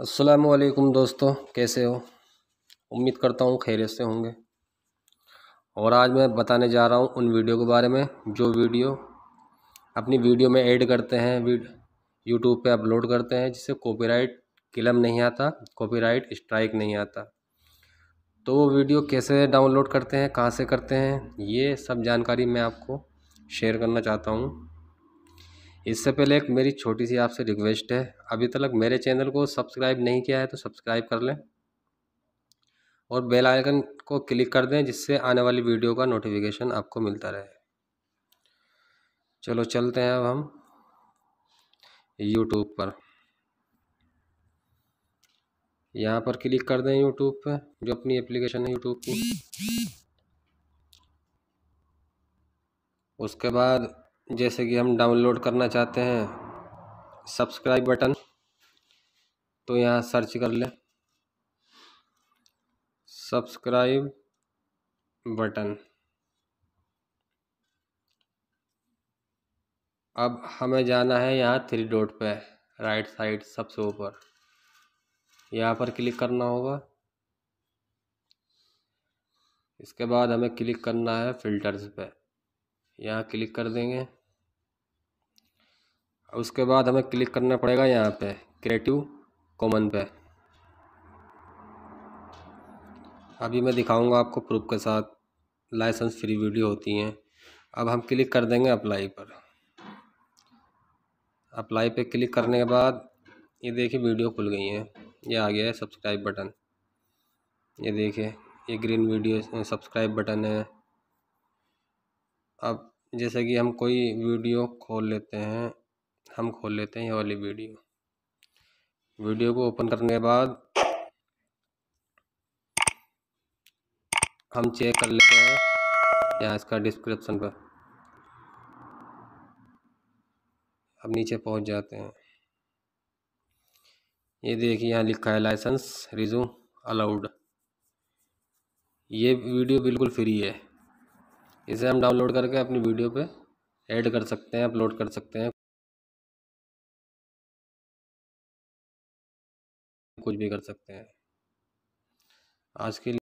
असलकुम दोस्तों कैसे हो उम्मीद करता हूँ खैरियत से होंगे और आज मैं बताने जा रहा हूँ उन वीडियो के बारे में जो वीडियो अपनी वीडियो में ऐड करते हैं यूट्यूब पे अपलोड करते हैं जिससे कॉपीराइट क्लम नहीं आता कॉपीराइट स्ट्राइक नहीं आता तो वो वीडियो कैसे डाउनलोड करते हैं कहाँ से करते हैं ये सब जानकारी मैं आपको शेयर करना चाहता हूँ इससे पहले एक मेरी छोटी सी आपसे रिक्वेस्ट है अभी तक मेरे चैनल को सब्सक्राइब नहीं किया है तो सब्सक्राइब कर लें और बेल आइकन को क्लिक कर दें जिससे आने वाली वीडियो का नोटिफिकेशन आपको मिलता रहे चलो चलते हैं अब हम यूट्यूब पर यहाँ पर क्लिक कर दें यूट्यूब पर जो अपनी एप्लीकेशन है यूट्यूब की उसके बाद जैसे कि हम डाउनलोड करना चाहते हैं सब्सक्राइब बटन तो यहाँ सर्च कर लें सब्सक्राइब बटन अब हमें जाना है यहाँ थ्री डॉट पे राइट साइड सबसे ऊपर यहाँ पर क्लिक करना होगा इसके बाद हमें क्लिक करना है फ़िल्टर्स पे यहाँ क्लिक कर देंगे उसके बाद हमें क्लिक करना पड़ेगा यहाँ पे क्रिएटिव कॉमन पे अभी मैं दिखाऊंगा आपको प्रूफ के साथ लाइसेंस फ्री वीडियो होती हैं अब हम क्लिक कर देंगे अप्लाई पर अप्लाई पे क्लिक करने के बाद ये देखिए वीडियो खुल गई हैं ये आ गया है सब्सक्राइब बटन ये देखिए ये ग्रीन वीडियो सब्सक्राइब बटन है अब जैसे कि हम कोई वीडियो खोल लेते हैं हम खोल लेते हैं ये वाली वीडियो वीडियो को ओपन करने के बाद हम चेक कर लेते हैं यहाँ इसका डिस्क्रिप्शन पर अब नीचे पहुँच जाते हैं ये देखिए यहाँ लिखा है लाइसेंस रिज्यूम अलाउड ये वीडियो बिल्कुल फ्री है इसे हम डाउनलोड करके अपनी वीडियो पे ऐड कर सकते हैं अपलोड कर सकते हैं कुछ भी कर सकते हैं आज के